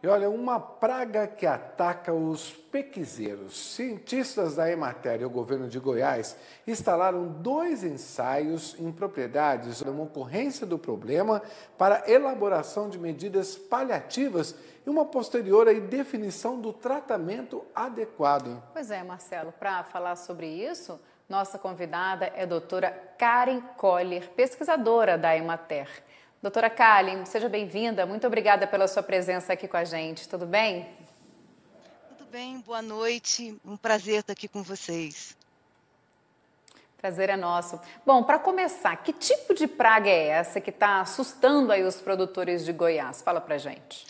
E olha, uma praga que ataca os pequizeiros. Cientistas da Emater e o governo de Goiás instalaram dois ensaios em propriedades, uma ocorrência do problema, para elaboração de medidas paliativas e uma posterior aí, definição do tratamento adequado. Pois é, Marcelo, para falar sobre isso, nossa convidada é a doutora Karen Coller, pesquisadora da Emater. Doutora Kalin, seja bem-vinda. Muito obrigada pela sua presença aqui com a gente. Tudo bem? Tudo bem, boa noite. Um prazer estar aqui com vocês. Prazer é nosso. Bom, para começar, que tipo de praga é essa que está assustando aí os produtores de Goiás? Fala para gente.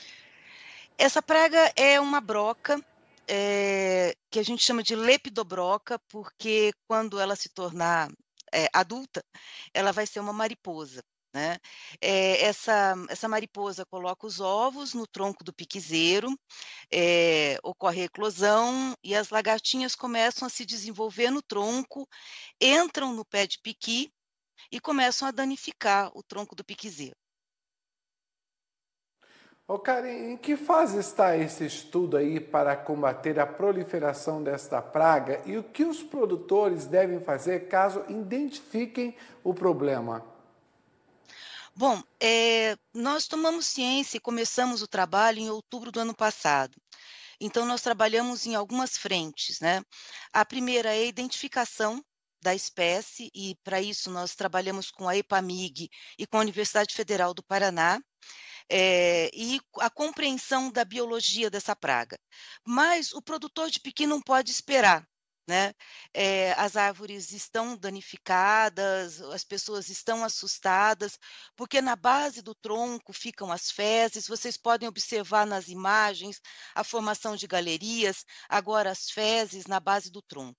Essa praga é uma broca é, que a gente chama de lepidobroca, porque quando ela se tornar é, adulta, ela vai ser uma mariposa. Né? É, essa, essa mariposa coloca os ovos no tronco do piquizeiro, é, eh, ocorre a eclosão e as lagartinhas começam a se desenvolver no tronco, entram no pé de piqui e começam a danificar o tronco do piquizeiro. Ô Karen, em que fase está esse estudo aí para combater a proliferação desta praga e o que os produtores devem fazer caso identifiquem o problema? Bom, é, nós tomamos ciência e começamos o trabalho em outubro do ano passado. Então, nós trabalhamos em algumas frentes, né? A primeira é a identificação da espécie, e para isso nós trabalhamos com a EPAMIG e com a Universidade Federal do Paraná, é, e a compreensão da biologia dessa praga. Mas o produtor de piqui não pode esperar né? É, as árvores estão danificadas, as pessoas estão assustadas, porque na base do tronco ficam as fezes. Vocês podem observar nas imagens a formação de galerias, agora as fezes na base do tronco.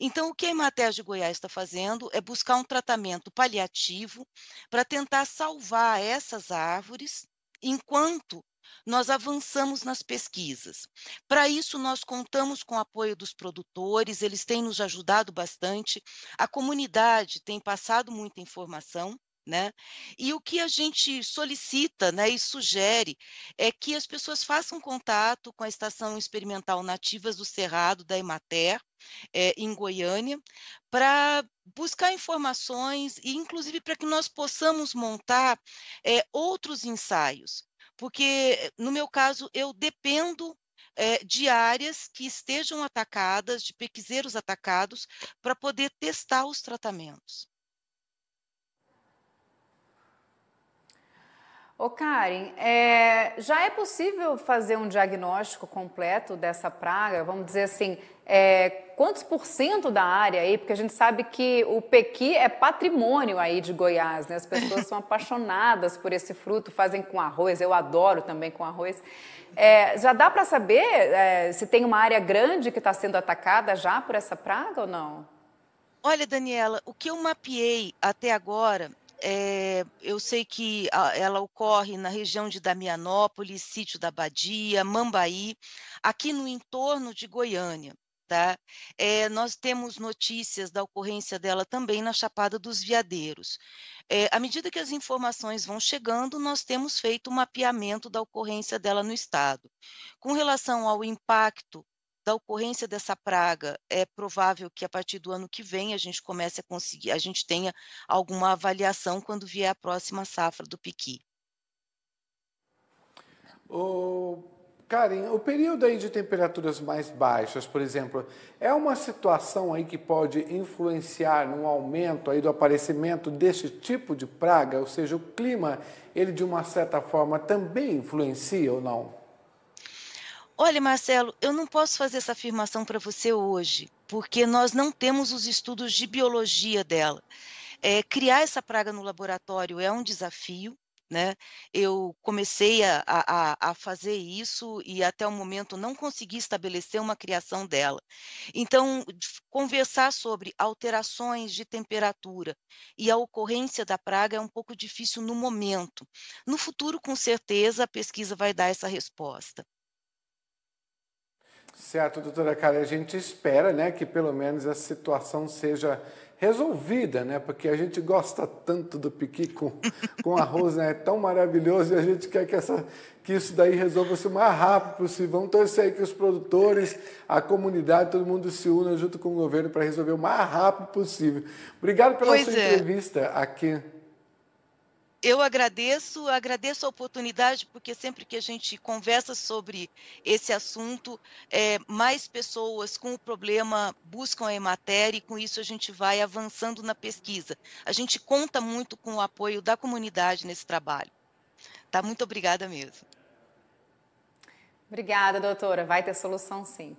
Então, o que a Imatéria de Goiás está fazendo é buscar um tratamento paliativo para tentar salvar essas árvores enquanto nós avançamos nas pesquisas. Para isso, nós contamos com o apoio dos produtores, eles têm nos ajudado bastante, a comunidade tem passado muita informação. Né? E o que a gente solicita né, e sugere é que as pessoas façam contato com a Estação Experimental Nativas do Cerrado, da Emater, é, em Goiânia, para buscar informações e, inclusive, para que nós possamos montar é, outros ensaios porque no meu caso eu dependo é, de áreas que estejam atacadas, de pesquiseiros atacados, para poder testar os tratamentos. Ô Karen, é, já é possível fazer um diagnóstico completo dessa praga? Vamos dizer assim, é, Quantos por cento da área aí? Porque a gente sabe que o pequi é patrimônio aí de Goiás, né? As pessoas são apaixonadas por esse fruto, fazem com arroz, eu adoro também com arroz. É, já dá para saber é, se tem uma área grande que está sendo atacada já por essa praga ou não? Olha, Daniela, o que eu mapeei até agora é, eu sei que ela ocorre na região de Damianópolis, Sítio da Badia, Mambaí, aqui no entorno de Goiânia. Tá? É, nós temos notícias da ocorrência dela também na Chapada dos Veadeiros. É, à medida que as informações vão chegando, nós temos feito um mapeamento da ocorrência dela no Estado. Com relação ao impacto da ocorrência dessa praga, é provável que a partir do ano que vem a gente comece a conseguir, a gente tenha alguma avaliação quando vier a próxima safra do piqui. O Karen, o período aí de temperaturas mais baixas, por exemplo, é uma situação aí que pode influenciar no aumento aí do aparecimento deste tipo de praga, ou seja, o clima, ele de uma certa forma também influencia ou não? Olha, Marcelo, eu não posso fazer essa afirmação para você hoje, porque nós não temos os estudos de biologia dela. É, criar essa praga no laboratório é um desafio, né? Eu comecei a, a, a, fazer isso e até o momento não consegui estabelecer uma criação dela. Então, conversar sobre alterações de temperatura e a ocorrência da praga é um pouco difícil no momento. No futuro, com certeza, a pesquisa vai dar essa resposta. Certo, doutora Karen, a gente espera né, que pelo menos a situação seja resolvida, né? Porque a gente gosta tanto do piqui com, com arroz, né? É tão maravilhoso e a gente quer que, essa, que isso daí resolva-se o mais rápido possível. Vamos torcer aí que os produtores, a comunidade, todo mundo se una junto com o governo para resolver o mais rápido possível. Obrigado pela pois sua é. entrevista aqui eu agradeço, agradeço a oportunidade, porque sempre que a gente conversa sobre esse assunto, é, mais pessoas com o problema buscam a Emater e com isso a gente vai avançando na pesquisa. A gente conta muito com o apoio da comunidade nesse trabalho. Tá, muito obrigada mesmo. Obrigada, doutora. Vai ter solução sim.